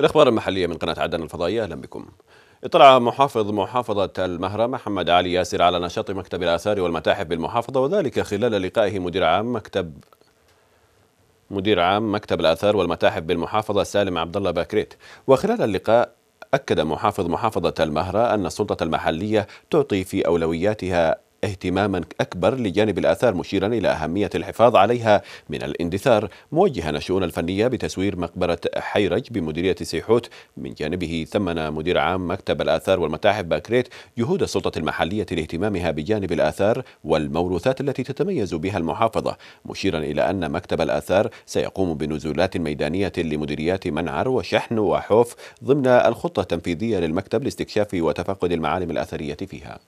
الأخبار المحلية من قناة عدن الفضائية أهلا بكم اطلع محافظ محافظة المهرة محمد علي ياسر على نشاط مكتب الآثار والمتاحف بالمحافظة وذلك خلال لقائه مدير عام مكتب مدير عام مكتب الآثار والمتاحف بالمحافظة سالم عبد الله باكريت وخلال اللقاء أكد محافظ محافظة المهرة أن السلطة المحلية تعطي في أولوياتها اهتماما أكبر لجانب الآثار مشيرا إلى أهمية الحفاظ عليها من الاندثار موجها الشؤون الفنية بتسوير مقبرة حيرج بمديرية سيحوت من جانبه ثمن مدير عام مكتب الآثار والمتاحف باكريت جهود السلطة المحلية لاهتمامها بجانب الآثار والموروثات التي تتميز بها المحافظة مشيرا إلى أن مكتب الآثار سيقوم بنزولات ميدانية لمديريات منعر وشحن وحوف ضمن الخطة التنفيذية للمكتب لاستكشاف وتفقد المعالم الأثرية فيها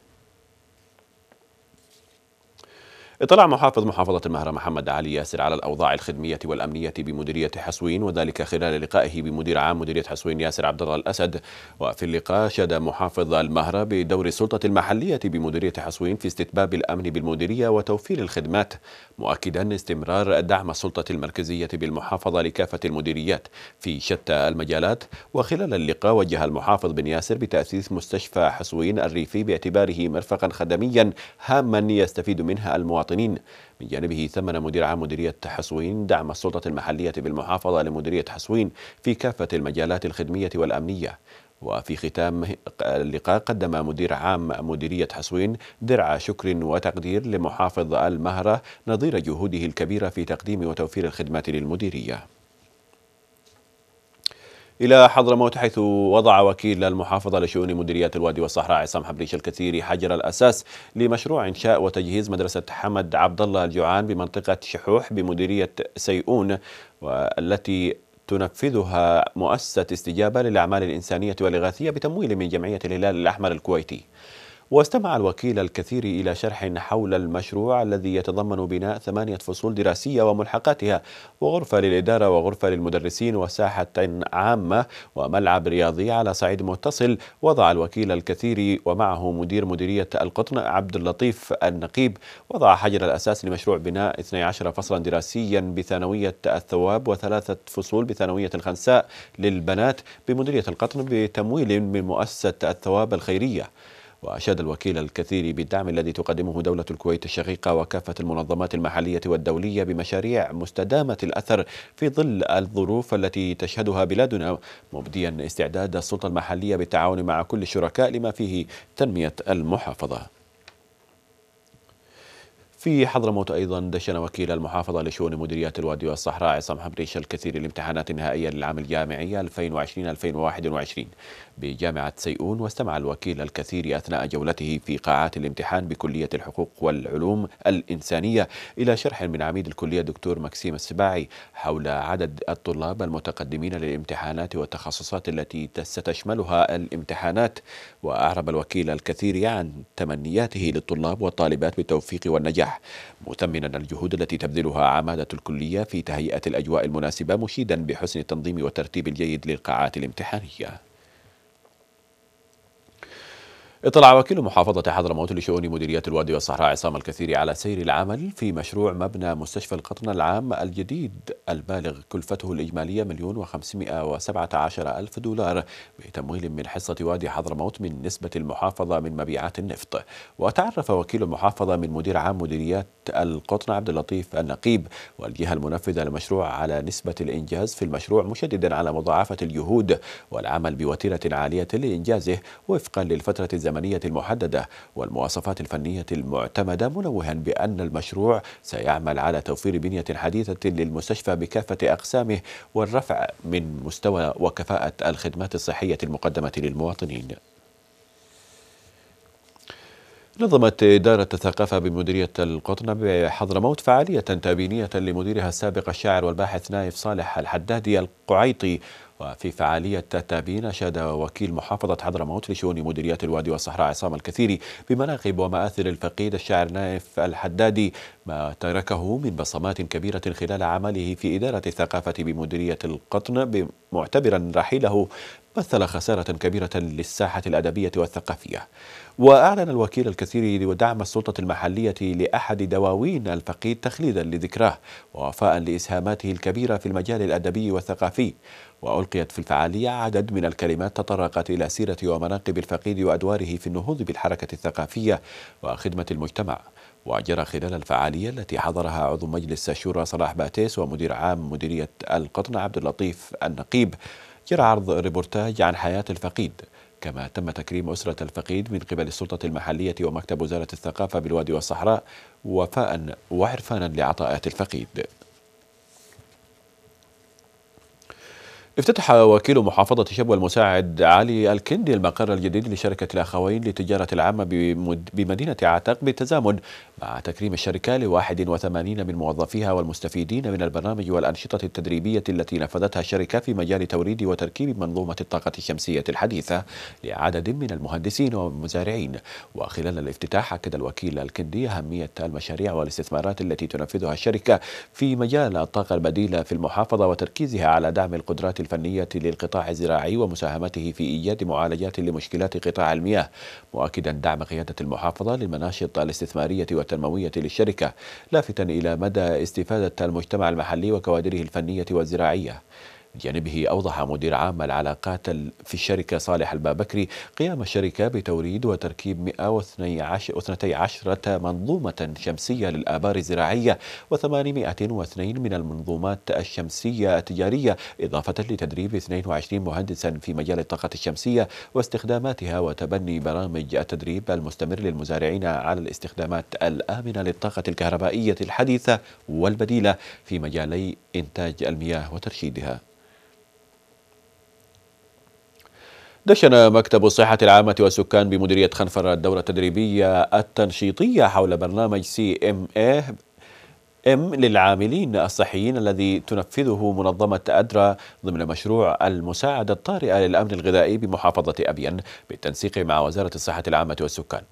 اطلع محافظ محافظة المهرة محمد علي ياسر على الأوضاع الخدمية والأمنية بمديرية حسوين وذلك خلال لقائه بمدير عام مديرية حسوين ياسر عبد الله الأسد وفي اللقاء شاد محافظ المهرة بدور السلطة المحلية بمديرية حسوين في استتباب الأمن بالمديرية وتوفير الخدمات مؤكدا استمرار دعم السلطة المركزية بالمحافظة لكافة المديريات في شتى المجالات وخلال اللقاء وجه المحافظ بن ياسر بتأسيس مستشفى حسوين الريفي باعتباره مرفقا خدميا هاما يستفيد منها المواطنين المواطنين من جانبه ثمن مدير عام مديرية حسوين دعم السلطة المحلية بالمحافظة لمديرية حسوين في كافة المجالات الخدمية والأمنية وفي ختام اللقاء قدم مدير عام مديرية حسوين درع شكر وتقدير لمحافظ المهرة نظير جهوده الكبيرة في تقديم وتوفير الخدمات للمديرية إلى حضرموت حيث وضع وكيل المحافظة لشؤون مديريات الوادي والصحراء عصام حبريش الكثيري حجر الأساس لمشروع إنشاء وتجهيز مدرسة حمد عبد الله الجوعان بمنطقة شحوح بمديرية سيئون والتي تنفذها مؤسسة استجابة للأعمال الإنسانية والإغاثية بتمويل من جمعية الهلال الأحمر الكويتي واستمع الوكيل الكثير إلى شرح حول المشروع الذي يتضمن بناء ثمانية فصول دراسية وملحقاتها وغرفة للإدارة وغرفة للمدرسين وساحة عامة وملعب رياضي على صعيد متصل وضع الوكيل الكثير ومعه مدير مديرية القطن عبد اللطيف النقيب وضع حجر الأساس لمشروع بناء 12 فصلا دراسيا بثانوية الثواب وثلاثة فصول بثانوية الخنساء للبنات بمديرية القطن بتمويل من مؤسسة الثواب الخيرية وأشاد الوكيل الكثير بالدعم الذي تقدمه دولة الكويت الشقيقة وكافة المنظمات المحلية والدولية بمشاريع مستدامة الأثر في ظل الظروف التي تشهدها بلادنا مبديا استعداد السلطة المحلية بالتعاون مع كل الشركاء لما فيه تنمية المحافظة في حضرموت أيضا دشن وكيل المحافظة لشؤون مديريات الوادي والصحراء عصام حمريش الكثير الامتحانات النهائية للعام الجامعي 2020-2021 بجامعة سيئون واستمع الوكيل الكثير أثناء جولته في قاعات الامتحان بكلية الحقوق والعلوم الإنسانية إلى شرح من عميد الكلية دكتور مكسيم السباعي حول عدد الطلاب المتقدمين للامتحانات والتخصصات التي ستشملها الامتحانات وأعرب الوكيل الكثير عن تمنياته للطلاب والطالبات بالتوفيق والنجاح مثمنا الجهود التي تبذلها عمادة الكلية في تهيئة الأجواء المناسبة مشيدا بحسن التنظيم والترتيب الجيد للقاعات الامتحانية اطلع وكيل محافظة حضرموت لشؤون مديرية الوادي والصحراء عصام الكثير على سير العمل في مشروع مبنى مستشفى القطن العام الجديد البالغ كلفته الإجمالية مليون وخمسمائة وسبعة عشر ألف دولار بتمويل من حصة وادي حضرموت من نسبة المحافظة من مبيعات النفط وتعرف وكيل المحافظة من مدير عام مديريات القطن عبد اللطيف النقيب والجهة المنفذة للمشروع على نسبة الإنجاز في المشروع مشددا على مضاعفة الجهود والعمل بوتيرة عالية لإنجازه وفقا للفترة الزمنية الزمنية المحددة والمواصفات الفنية المعتمدة منوها بأن المشروع سيعمل على توفير بنية حديثة للمستشفى بكافة أقسامه والرفع من مستوى وكفاءة الخدمات الصحية المقدمة للمواطنين نظمت إدارة الثقافة بمديرية القطن بحضرموت فعالية تابينية لمديرها السابق الشاعر والباحث نايف صالح الحدادي القعيطي وفي فعالية تتابين أشاد وكيل محافظة حضرموت لشؤون مديريات الوادي والصحراء عصام الكثيري بمناقب ومآثر الفقيد الشاعر نايف الحدادي ما تركه من بصمات كبيرة خلال عمله في إدارة الثقافة بمديرية القطن معتبرا رحيله مثل خسارة كبيرة للساحة الأدبية والثقافية وأعلن الوكيل الكثير ودعم السلطة المحلية لأحد دواوين الفقيد تخليدا لذكراه ووفاء لإسهاماته الكبيرة في المجال الأدبي والثقافي وألقيت في الفعالية عدد من الكلمات تطرقت إلى سيرة ومناقب الفقيد وأدواره في النهوض بالحركة الثقافية وخدمة المجتمع وجرى خلال الفعالية التي حضرها عضو مجلس الشورى صلاح باتيس ومدير عام مديرية القطن عبد اللطيف النقيب تذكير عرض ريبورتاج عن حياة الفقيد كما تم تكريم أسرة الفقيد من قبل السلطة المحلية ومكتب وزارة الثقافة بالوادي والصحراء وفاء وعرفانا لعطاءات الفقيد افتتح وكيل محافظة شبوة المساعد علي الكندي المقر الجديد لشركة الأخوين للتجارة العامة بمدينة عتق بالتزامن مع تكريم الشركة لواحد وثمانين من موظفيها والمستفيدين من البرنامج والأنشطة التدريبية التي نفذتها الشركة في مجال توريد وتركيب منظومة الطاقة الشمسية الحديثة لعدد من المهندسين والمزارعين وخلال الافتتاح أكد الوكيل الكندي أهمية المشاريع والاستثمارات التي تنفذها الشركة في مجال الطاقة البديلة في المحافظة وتركيزها على دعم القدرات الفنية للقطاع الزراعي ومساهمته في إيجاد معالجات لمشكلات قطاع المياه مؤكدا دعم قيادة المحافظة للمناشط الاستثمارية وت التنموية للشركة لافتا إلى مدى استفادة المجتمع المحلي وكوادره الفنية والزراعية بجانبه أوضح مدير عام العلاقات في الشركة صالح البابكري قيام الشركة بتوريد وتركيب 112 منظومة شمسية للآبار الزراعية و802 من المنظومات الشمسية التجارية إضافة لتدريب 22 مهندسا في مجال الطاقة الشمسية واستخداماتها وتبني برامج التدريب المستمر للمزارعين على الاستخدامات الآمنة للطاقة الكهربائية الحديثة والبديلة في مجالي إنتاج المياه وترشيدها دشن مكتب الصحة العامة والسكان بمديرية خنفر الدورة التدريبية التنشيطية حول برنامج سي ام ايه ام للعاملين الصحيين الذي تنفذه منظمة أدرا ضمن مشروع المساعدة الطارئة للأمن الغذائي بمحافظة أبين بالتنسيق مع وزارة الصحة العامة والسكان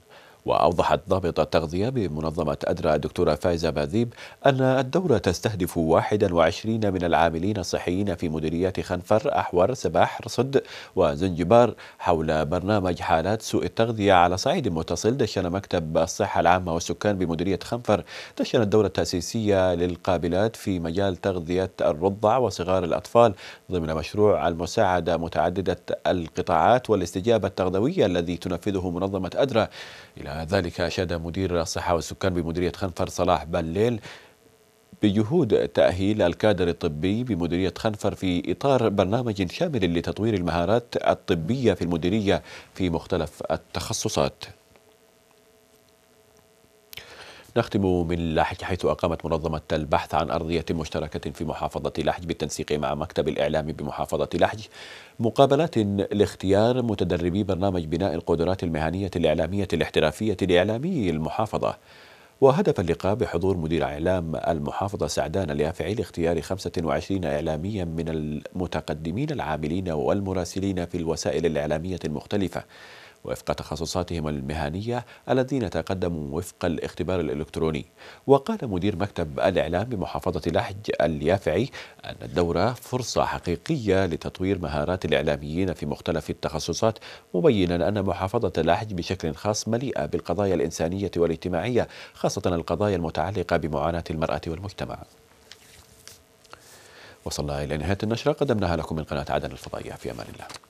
وأوضحت ضابط التغذية بمنظمة أدرى الدكتورة فايزة باذيب أن الدورة تستهدف 21 من العاملين الصحيين في مديريات خنفر أحور سباح صد وزنجبار حول برنامج حالات سوء التغذية على صعيد متصل دشن مكتب الصحة العامة والسكان بمديرية خنفر دشن الدورة التأسيسية للقابلات في مجال تغذية الرضع وصغار الأطفال ضمن مشروع المساعدة متعددة القطاعات والاستجابة التغذوية الذي تنفذه منظمة أدرى إلى ذلك أشاد مدير الصحة والسكان بمديرية خنفر صلاح بالليل بجهود تأهيل الكادر الطبي بمديرية خنفر في إطار برنامج شامل لتطوير المهارات الطبية في المديرية في مختلف التخصصات نختم من لاحج حيث أقامت منظمة البحث عن أرضية مشتركة في محافظة لحج بالتنسيق مع مكتب الإعلام بمحافظة لحج مقابلات لاختيار متدربي برنامج بناء القدرات المهنية الإعلامية الاحترافية لإعلامي المحافظة وهدف اللقاء بحضور مدير إعلام المحافظة سعدان اليافعي اختيار 25 إعلاميا من المتقدمين العاملين والمراسلين في الوسائل الإعلامية المختلفة وفق تخصصاتهم المهنية الذين تقدموا وفق الاختبار الإلكتروني وقال مدير مكتب الإعلام بمحافظة لحج اليافعي أن الدورة فرصة حقيقية لتطوير مهارات الإعلاميين في مختلف التخصصات مبينا أن محافظة لحج بشكل خاص مليئة بالقضايا الإنسانية والاجتماعية خاصة القضايا المتعلقة بمعاناة المرأة والمجتمع وصلنا إلى نهاية النشرة قدمناها لكم من قناة عدن الفضائية في أمان الله